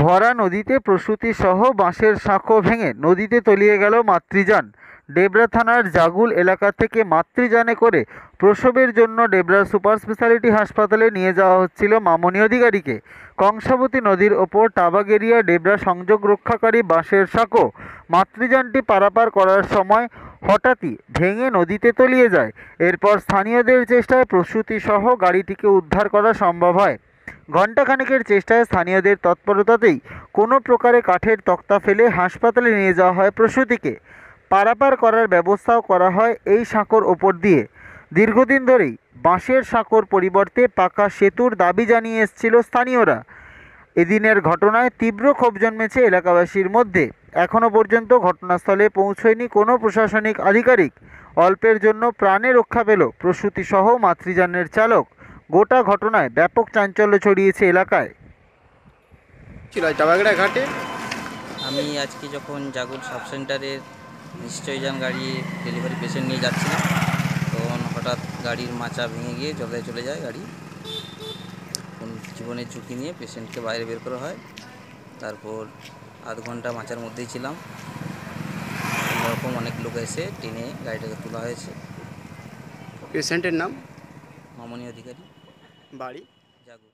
ভরা নদীতে প্রসূতিসহ বাঁশের সাঁকো ভেঙে নদীতে তলিয়ে গেল মাতৃযান ডেবরা থানার জাগুল এলাকা থেকে মাতৃযানে করে প্রসবের জন্য ডেবরা সুপার স্পেশালিটি হাসপাতালে নিয়ে যাওয়া হচ্ছিল মামনি অধিকারীকে কংসাবতী নদীর ওপর টাবাগেরিয়া ডেবরা সংযোগ রক্ষাকারী বাঁশের সাঁকো মাতৃযানটি পারাপার করার সময় হঠাৎই ভেঙে নদীতে তলিয়ে যায় এরপর স্থানীয়দের চেষ্টায় প্রসূতিসহ গাড়িটিকে উদ্ধার করা সম্ভব হয় ঘণ্টাখানেকের চেষ্টায় স্থানীয়দের তৎপরতাতেই কোনো প্রকারে কাঠের তক্তা ফেলে হাসপাতালে নিয়ে যাওয়া হয় প্রসূতিকে পারাপার করার ব্যবস্থাও করা হয় এই সাঁকর ওপর দিয়ে দীর্ঘদিন ধরেই বাঁশের সাঁকর পরিবর্তে পাকা সেতুর দাবি জানিয়ে এসছিল স্থানীয়রা এদিনের ঘটনায় তীব্র ক্ষোভ জন্মেছে এলাকাবাসীর মধ্যে এখনও পর্যন্ত ঘটনাস্থলে পৌঁছয়নি কোনো প্রশাসনিক আধিকারিক অল্পের জন্য প্রাণে রক্ষা পেল প্রসূতিসহ মাতৃযানের চালক গোটা ঘটনায় ব্যাপক চাঞ্চল্য ছড়িয়েছে এলাকায় চাবাগড়া ঘাটে আমি আজকে যখন জাগুর সাব সেন্টারের নিশ্চয়জন গাড়ি ডেলিভারি পেশেন্ট নিয়ে যাচ্ছিলাম তখন হঠাৎ গাড়ির মাচা ভেঙে গিয়ে জলে চলে যায় গাড়ি জীবনের ঝুঁকি নিয়ে পেশেন্টকে বাইরে বের করা হয় তারপর আধ ঘন্টা মাচার মধ্যেই ছিলাম এরকম অনেক লোক এসে টেনে গাড়িটাকে তোলা হয়েছে পেশেন্টের নাম মামনি অধিকারী বাড়ি জাগু